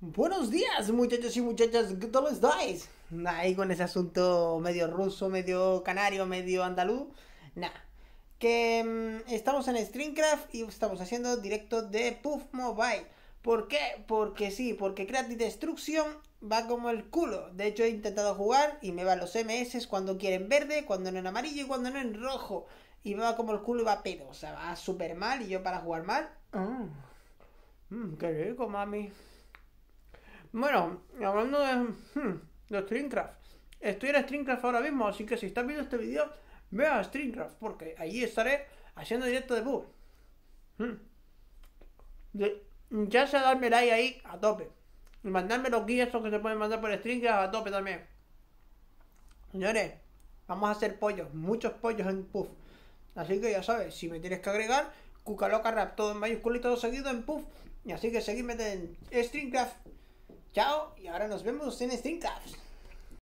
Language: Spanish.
Buenos días, muchachos y muchachas, ¿cómo estáis? Ahí con ese asunto medio ruso, medio canario, medio andaluz. Nah, que mm, estamos en Streamcraft y estamos haciendo directo de Puff Mobile. ¿Por qué? Porque sí, porque Creative Destruction va como el culo. De hecho, he intentado jugar y me va los MS cuando quieren verde, cuando no en amarillo y cuando no en rojo. Y me va como el culo y va pedo. O sea, va súper mal y yo para jugar mal. Oh. Mm, qué rico, mami. Bueno, hablando de, hmm, de StreamCraft. Estoy en StreamCraft ahora mismo, así que si estás viendo este video, ve a StreamCraft, porque ahí estaré haciendo directo de puff hmm. ya sea darme like ahí a tope. Y mandarme los guías que se pueden mandar por StreamCraft a tope también. Señores, vamos a hacer pollos, muchos pollos en puff. Así que ya sabes, si me tienes que agregar, loca Rap, todo en mayúscula y todo seguido en puff. Así que seguidme en Streamcraft. Chao y ahora nos vemos en Streamcraft.